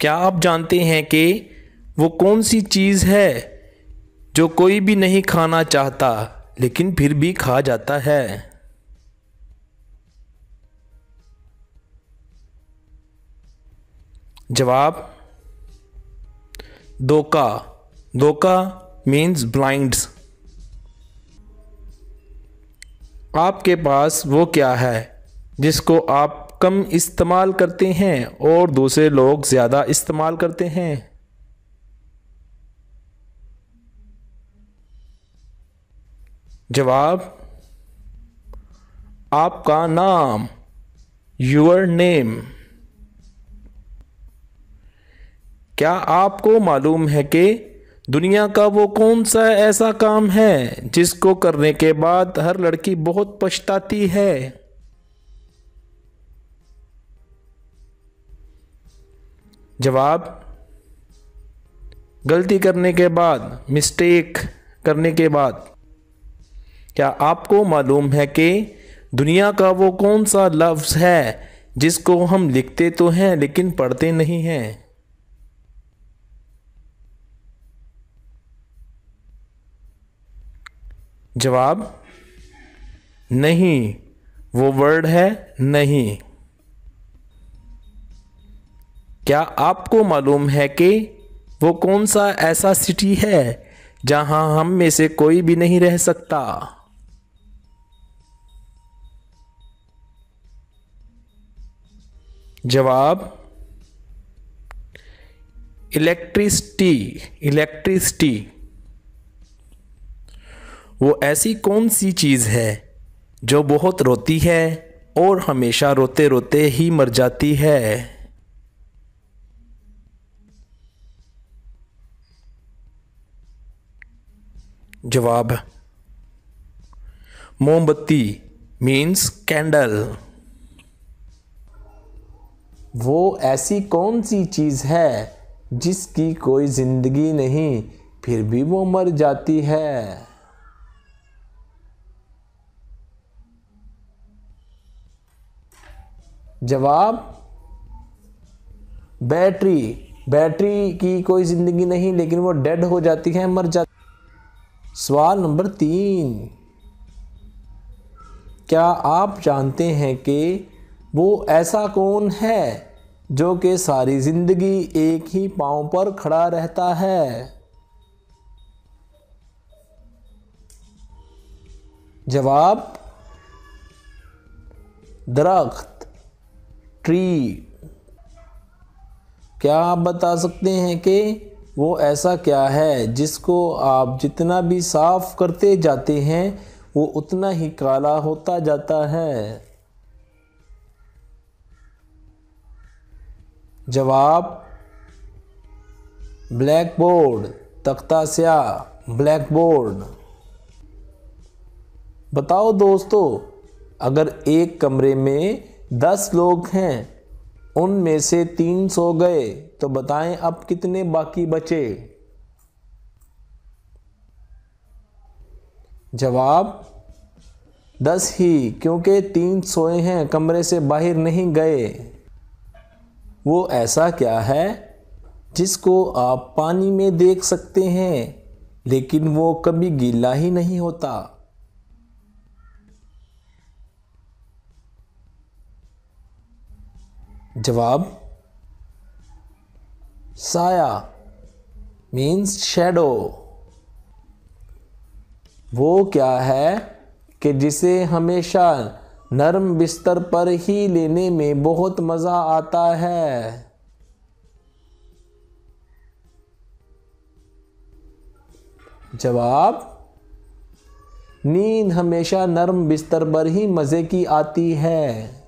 क्या आप जानते हैं कि वो कौन सी चीज़ है जो कोई भी नहीं खाना चाहता लेकिन फिर भी खा जाता है जवाब धोखा धोखा मीन्स ब्लाइंड्स आपके पास वो क्या है जिसको आप कम इस्तेमाल करते हैं और दूसरे लोग ज़्यादा इस्तेमाल करते हैं जवाब आपका नाम योर नेम क्या आपको मालूम है कि दुनिया का वो कौन सा ऐसा काम है जिसको करने के बाद हर लड़की बहुत पछताती है जवाब गलती करने के बाद मिस्टेक करने के बाद क्या आपको मालूम है कि दुनिया का वो कौन सा लफ्ज़ है जिसको हम लिखते तो हैं लेकिन पढ़ते नहीं हैं जवाब नहीं वो वर्ड है नहीं क्या आपको मालूम है कि वो कौन सा ऐसा सिटी है जहां हम में से कोई भी नहीं रह सकता जवाब इलेक्ट्रिसिटी इलेक्ट्रिसिटी वो ऐसी कौन सी चीज़ है जो बहुत रोती है और हमेशा रोते रोते ही मर जाती है जवाब मोमबत्ती मीन्स कैंडल वो ऐसी कौन सी चीज़ है जिसकी कोई ज़िंदगी नहीं फिर भी वो मर जाती है जवाब बैटरी बैटरी की कोई ज़िंदगी नहीं लेकिन वो डेड हो जाती है मर जाती सवाल नंबर तीन क्या आप जानते हैं कि वो ऐसा कौन है जो कि सारी ज़िंदगी एक ही पाँव पर खड़ा रहता है जवाब दरख्त ट्री क्या आप बता सकते हैं कि वो ऐसा क्या है जिसको आप जितना भी साफ करते जाते हैं वो उतना ही काला होता जाता है जवाब ब्लैक बोर्ड तख्ता स्या ब्लैक बोर्ड बताओ दोस्तों अगर एक कमरे में दस लोग हैं उनमें से 300 गए तो बताएं अब कितने बाकी बचे जवाब दस ही क्योंकि तीन सोए हैं कमरे से बाहर नहीं गए वो ऐसा क्या है जिसको आप पानी में देख सकते हैं लेकिन वो कभी गीला ही नहीं होता जवाब साया मीन्स शेडो वो क्या है कि जिसे हमेशा नरम बिस्तर पर ही लेने में बहुत मज़ा आता है जवाब नींद हमेशा नरम बिस्तर पर ही मज़े की आती है